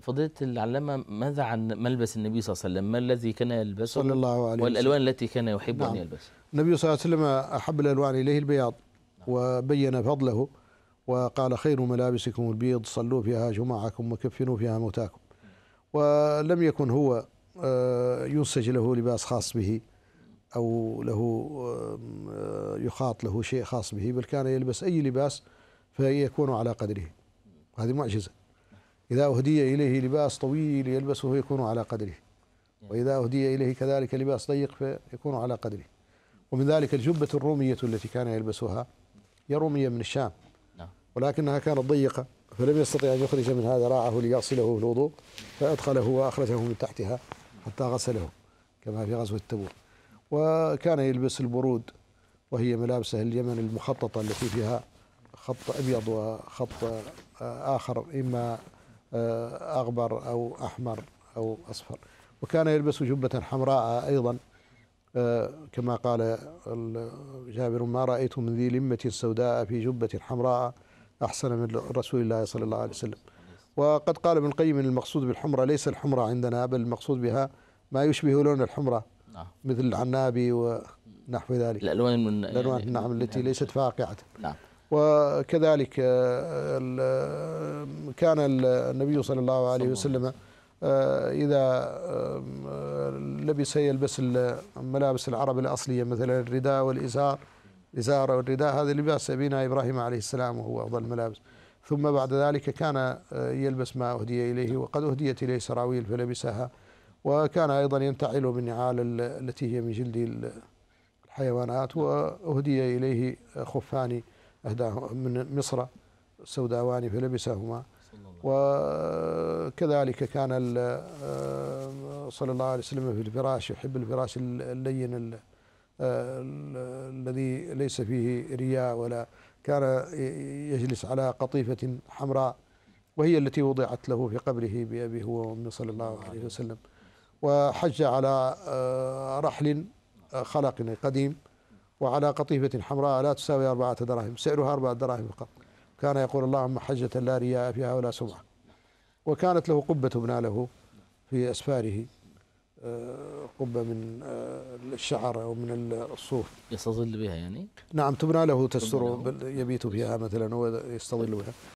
فضيلة العلامة ماذا عن ملبس النبي صلى الله عليه وسلم ما الذي كان يلبسه صلى الله عليه والألوان وسلم. التي كان يحب نعم. أن يلبسها النبي صلى الله عليه وسلم أحب الألوان إليه البياض نعم. وبين فضله وقال خير ملابسكم البيض صلوا فيها جماعكم وكفنوا فيها موتاكم ولم يكن هو آه، ينسج له لباس خاص به أو له آه، يخاط له شيء خاص به بل كان يلبس أي لباس فيكون على قدره هذه معجزة إذا أهدي إليه لباس طويل يلبسه يكون على قدره وإذا أهدي إليه كذلك لباس ضيق فيكون على قدره ومن ذلك الجبة الرومية التي كان يلبسها هي رومية من الشام نعم. ولكنها كانت ضيقة فلم يستطيع أن يخرج من هذا راعه ليصله الوضوء فأدخله وأخرجه من تحتها حتى غسله كما في غزوة تبوك وكان يلبس البرود وهي ملابسه اليمن المخططة التي فيها خط أبيض وخط آه، آخر إما آه، أغبر أو أحمر أو أصفر وكان يلبس جبة حمراء أيضا آه، كما قال جابر ما رأيت من ذي لمة سوداء في جبة حمراء أحسن من رسول الله صلى الله عليه وسلم وقد قال ابن القيم المقصود بالحمرة ليس الحمرة عندنا بل المقصود بها ما يشبه لون الحمرة نعم. مثل العنابي ونحو ذلك الألوان من الألوان يعني نعم التي يعني ليست فاقعة نعم وكذلك آه، آه، كان النبي صلى الله عليه وسلم آه، إذا لبس يلبس ملابس العرب الأصلية مثلا الرداء والإزار إزار والرداء هذا لباس أبينا إبراهيم عليه السلام وهو أفضل الملابس ثم بعد ذلك كان يلبس ما أهدي إليه وقد أهديت إليه سراويل فلبسها وكان أيضا من بالنعال التي هي من جلد الحيوانات وأهدي إليه خفان أهداه من مصر سوداوان فلبسهما وكذلك كان آه، صلى الله عليه وسلم في الفراش يحب الفراش اللين آه، الذي ليس فيه رياء ولا كان يجلس على قطيفة حمراء وهي التي وضعت له في قبره بأبي هو وأمه صلى الله عليه وسلم وحج على آه، رحل خلق قديم وعلى قطيفة حمراء لا تساوي أربعة دراهم سعرها أربعة دراهم فقط كان يقول اللهم حجة لا رياء فيها ولا سمعة وكانت له قبة له في أسفاره آه، قبة من آه، الشعر أو من الصوف يستظل بها يعني؟ نعم تبنى له تستر يبيت فيها مثلا ويستظل بها